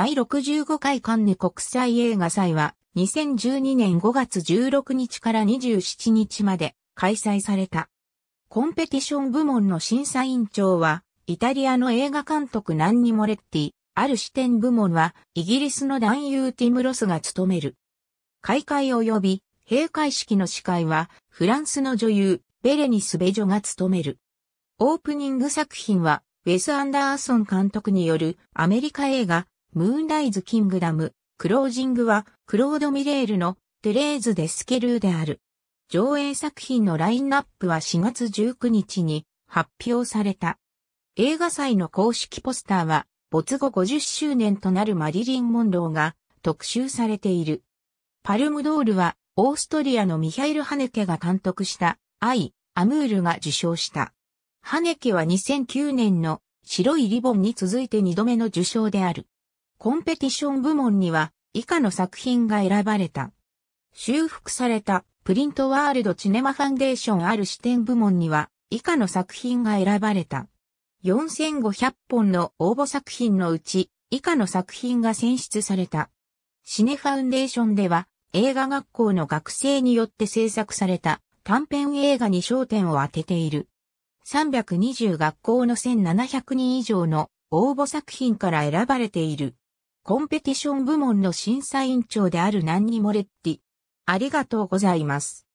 第65回カンヌ国際映画祭は2012年5月16日から27日まで開催された。コンペティション部門の審査委員長はイタリアの映画監督ナンニ・モレッティ、ある視点部門はイギリスの男優ティム・ロスが務める。開会及び閉会式の司会はフランスの女優ベレニス・ベジョが務める。オープニング作品はウェス・アンダーソン監督によるアメリカ映画ムーンライズ・キングダム、クロージングは、クロード・ミレールの、テレーズ・デスケルーである。上映作品のラインナップは4月19日に発表された。映画祭の公式ポスターは、没後50周年となるマリリン・モンローが特集されている。パルムドールは、オーストリアのミハイル・ハネケが監督した、アイ・アムールが受賞した。ハネケは2009年の白いリボンに続いて2度目の受賞である。コンペティション部門には以下の作品が選ばれた。修復されたプリントワールドチネマファンデーションある視点部門には以下の作品が選ばれた。4500本の応募作品のうち以下の作品が選出された。シネファウンデーションでは映画学校の学生によって制作された短編映画に焦点を当てている。320学校の1700人以上の応募作品から選ばれている。コンペティション部門の審査委員長であるナンニ・モレッティ。ありがとうございます。